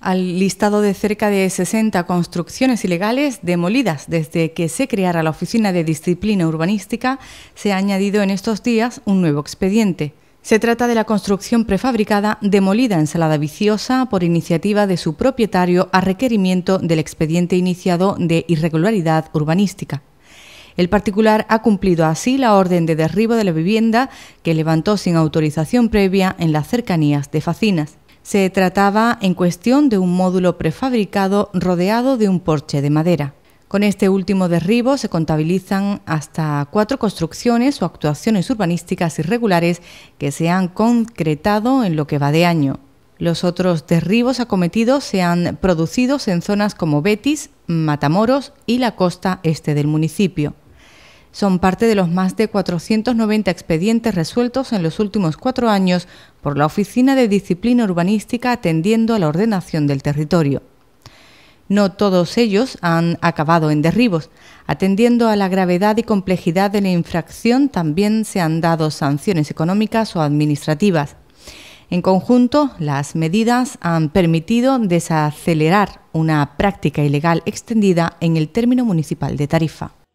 al listado de cerca de 60 construcciones ilegales demolidas desde que se creara la Oficina de Disciplina Urbanística, se ha añadido en estos días un nuevo expediente. Se trata de la construcción prefabricada demolida en Salada Viciosa por iniciativa de su propietario a requerimiento del expediente iniciado de irregularidad urbanística. El particular ha cumplido así la orden de derribo de la vivienda que levantó sin autorización previa en las cercanías de Facinas. Se trataba en cuestión de un módulo prefabricado rodeado de un porche de madera. Con este último derribo se contabilizan hasta cuatro construcciones o actuaciones urbanísticas irregulares que se han concretado en lo que va de año. Los otros derribos acometidos se han producido en zonas como Betis, Matamoros y la costa este del municipio son parte de los más de 490 expedientes resueltos en los últimos cuatro años por la Oficina de Disciplina Urbanística atendiendo a la ordenación del territorio. No todos ellos han acabado en derribos. Atendiendo a la gravedad y complejidad de la infracción, también se han dado sanciones económicas o administrativas. En conjunto, las medidas han permitido desacelerar una práctica ilegal extendida en el término municipal de Tarifa.